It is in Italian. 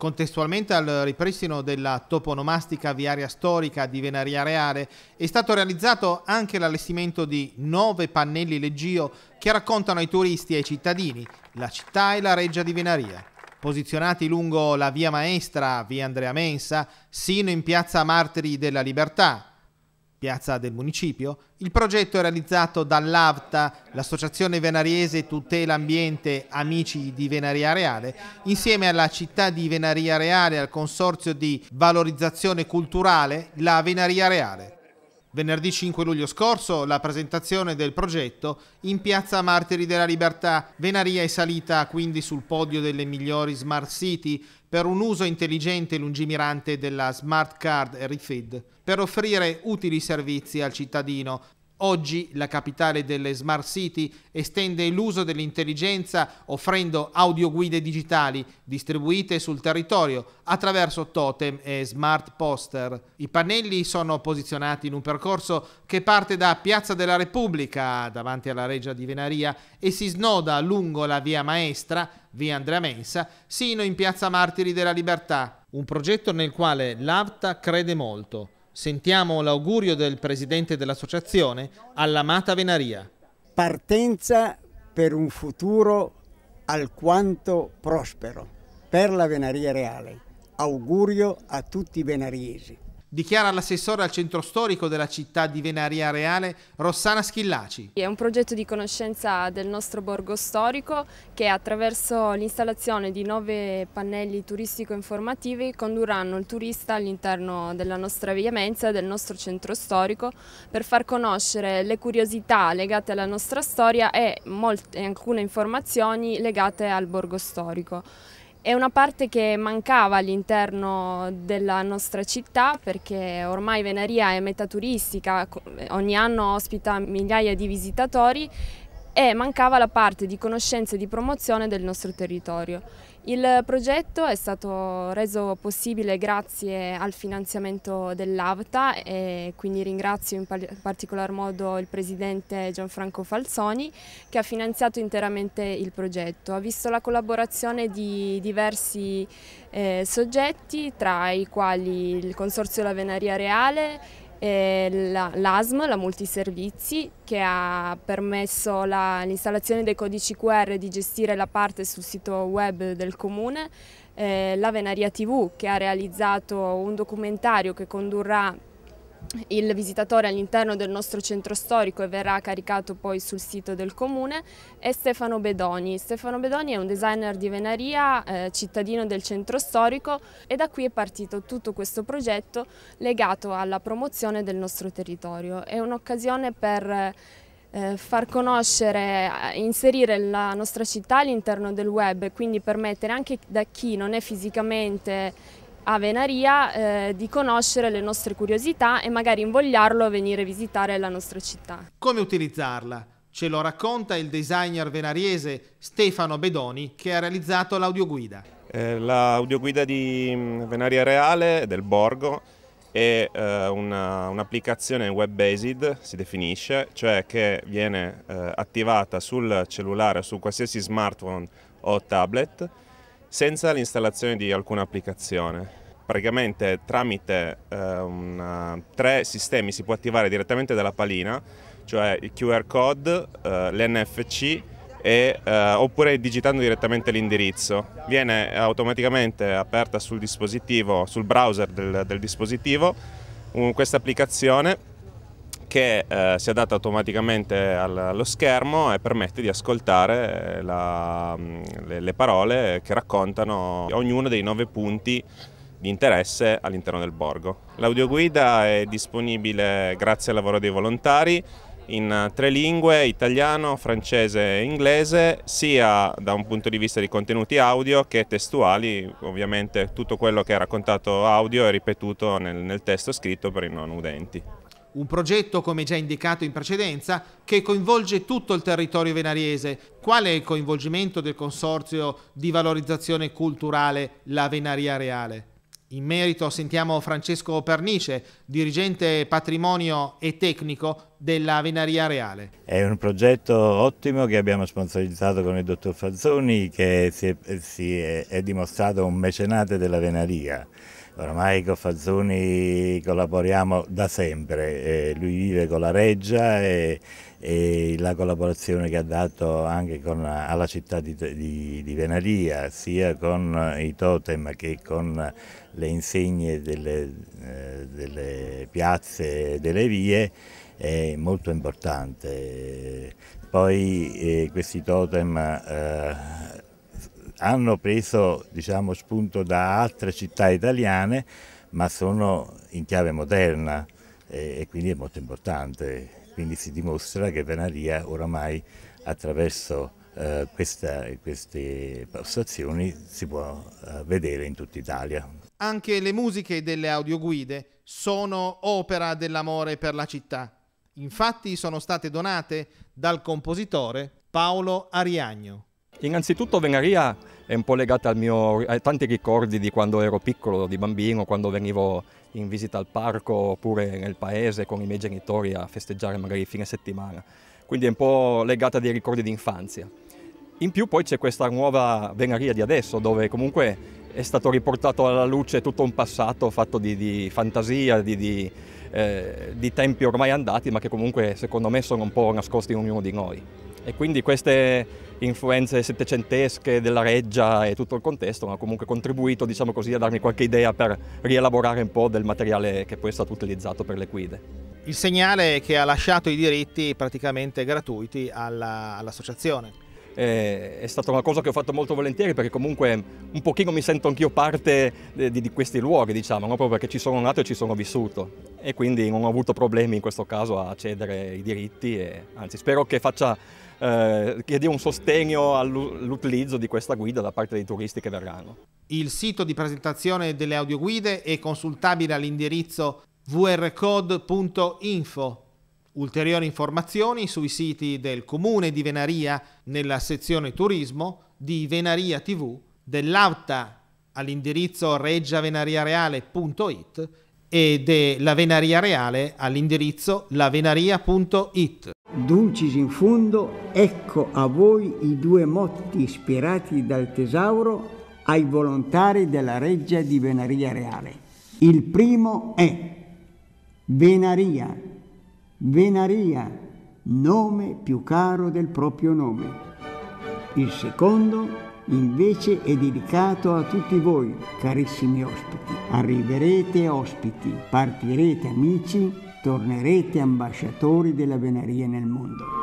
Contestualmente al ripristino della toponomastica viaria storica di Venaria Reale è stato realizzato anche l'allestimento di nove pannelli leggio che raccontano ai turisti e ai cittadini la città e la reggia di Venaria. Posizionati lungo la via Maestra, via Andrea Mensa, sino in piazza Martiri della Libertà, Piazza del Municipio, il progetto è realizzato dall'AVTA, l'Associazione Venariese Tutela Ambiente Amici di Venaria Reale, insieme alla città di Venaria Reale e al Consorzio di Valorizzazione Culturale La Venaria Reale. Venerdì 5 luglio scorso la presentazione del progetto in piazza Martiri della Libertà. Venaria è salita quindi sul podio delle migliori smart city per un uso intelligente e lungimirante della smart card RFID per offrire utili servizi al cittadino, Oggi la capitale delle smart city estende l'uso dell'intelligenza offrendo audioguide digitali distribuite sul territorio attraverso totem e smart poster. I pannelli sono posizionati in un percorso che parte da Piazza della Repubblica, davanti alla Reggia di Venaria, e si snoda lungo la Via Maestra, Via Andrea Mensa, sino in Piazza Martiri della Libertà. Un progetto nel quale l'AVTA crede molto Sentiamo l'augurio del presidente dell'associazione all'amata Venaria. Partenza per un futuro alquanto prospero per la Venaria Reale. Augurio a tutti i venariesi dichiara l'assessore al centro storico della città di Venaria Reale, Rossana Schillaci. È un progetto di conoscenza del nostro borgo storico che attraverso l'installazione di nove pannelli turistico-informativi condurranno il turista all'interno della nostra via Mensa, del nostro centro storico, per far conoscere le curiosità legate alla nostra storia e, molte, e alcune informazioni legate al borgo storico. È una parte che mancava all'interno della nostra città perché ormai Venaria è meta turistica, ogni anno ospita migliaia di visitatori e mancava la parte di conoscenza e di promozione del nostro territorio. Il progetto è stato reso possibile grazie al finanziamento dell'AVTA e quindi ringrazio in particolar modo il presidente Gianfranco Falzoni che ha finanziato interamente il progetto. Ha visto la collaborazione di diversi eh, soggetti tra i quali il Consorzio La Venaria Reale, eh, l'ASM, la, la multiservizi, che ha permesso l'installazione dei codici QR di gestire la parte sul sito web del comune, eh, la Venaria TV che ha realizzato un documentario che condurrà il visitatore all'interno del nostro centro storico e verrà caricato poi sul sito del comune è Stefano Bedoni. Stefano Bedoni è un designer di Venaria, eh, cittadino del centro storico e da qui è partito tutto questo progetto legato alla promozione del nostro territorio. È un'occasione per eh, far conoscere, eh, inserire la nostra città all'interno del web e quindi permettere anche da chi non è fisicamente a Venaria eh, di conoscere le nostre curiosità e magari invogliarlo a venire a visitare la nostra città. Come utilizzarla? Ce lo racconta il designer venariese Stefano Bedoni che ha realizzato l'audioguida. Eh, l'audioguida di mm, Venaria Reale del Borgo è eh, un'applicazione un web-based, si definisce, cioè che viene eh, attivata sul cellulare su qualsiasi smartphone o tablet senza l'installazione di alcuna applicazione praticamente tramite eh, un, eh, tre sistemi si può attivare direttamente dalla palina, cioè il QR code, eh, l'NFC e, eh, oppure digitando direttamente l'indirizzo. Viene automaticamente aperta sul dispositivo, sul browser del, del dispositivo, questa applicazione che eh, si adatta automaticamente allo schermo e permette di ascoltare eh, la, mm, le, le parole che raccontano ognuno dei nove punti di interesse all'interno del borgo. L'audioguida è disponibile grazie al lavoro dei volontari in tre lingue, italiano, francese e inglese, sia da un punto di vista di contenuti audio che testuali, ovviamente tutto quello che è raccontato audio è ripetuto nel, nel testo scritto per i non udenti. Un progetto, come già indicato in precedenza, che coinvolge tutto il territorio venariese. Qual è il coinvolgimento del Consorzio di Valorizzazione Culturale La Venaria Reale? In merito sentiamo Francesco Pernice, dirigente patrimonio e tecnico della Venaria Reale. È un progetto ottimo che abbiamo sponsorizzato con il dottor Fazzoni che si è, si è, è dimostrato un mecenate della Venaria. Ormai con Fazzoni collaboriamo da sempre, eh, lui vive con la Reggia e e la collaborazione che ha dato anche con, alla città di, di, di, Venaria, sia con i totem che con le insegne delle, eh, delle piazze e delle vie, è molto importante. Poi eh, questi totem eh, hanno preso diciamo, spunto da altre città italiane, ma sono in chiave moderna e, eh, e quindi è molto importante quindi si dimostra che Venaria oramai attraverso eh, questa, queste postazioni si può eh, vedere in tutta Italia. Anche le musiche delle audioguide sono opera dell'amore per la città. Infatti sono state donate dal compositore Paolo Ariagno. Innanzitutto Venaria è un po' legata al mio, ai tanti ricordi di quando ero piccolo, di bambino, quando venivo in visita al parco oppure nel paese con i miei genitori a festeggiare magari fine settimana. Quindi è un po' legata a dei ricordi di infanzia. In più poi c'è questa nuova Venaria di adesso dove comunque è stato riportato alla luce tutto un passato fatto di, di fantasia, di, di, eh, di tempi ormai andati ma che comunque secondo me sono un po' nascosti in ognuno di noi. E quindi queste influenze settecentesche della reggia e tutto il contesto, ma comunque contribuito diciamo così, a darmi qualche idea per rielaborare un po' del materiale che poi è stato utilizzato per le guide. Il segnale è che ha lasciato i diritti praticamente gratuiti all'associazione eh, è stata una cosa che ho fatto molto volentieri perché comunque un pochino mi sento anch'io parte eh, di, di, questi luoghi, diciamo, no? proprio perché ci sono nato e ci sono vissuto e quindi non ho avuto problemi in questo caso a cedere i diritti e anzi spero che faccia eh, che dia un sostegno all'utilizzo di questa guida da parte dei turisti che verranno. Il sito di presentazione delle audioguide è consultabile all'indirizzo vrcode.info Ulteriori informazioni sui siti del Comune di Venaria nella sezione Turismo, di Venaria TV, dell'Auta all'indirizzo reggiavenariareale.it e della Venaria Reale all'indirizzo lavenaria.it. Dulcis in fundo, ecco a voi i due motti ispirati dal tesauro ai volontari della Reggia di Venaria Reale. Il primo è Venaria Venaria, nome più caro del proprio nome. Il secondo invece è dedicato a tutti voi, carissimi ospiti. Arriverete ospiti, partirete amici, tornerete ambasciatori della Venaria nel mondo.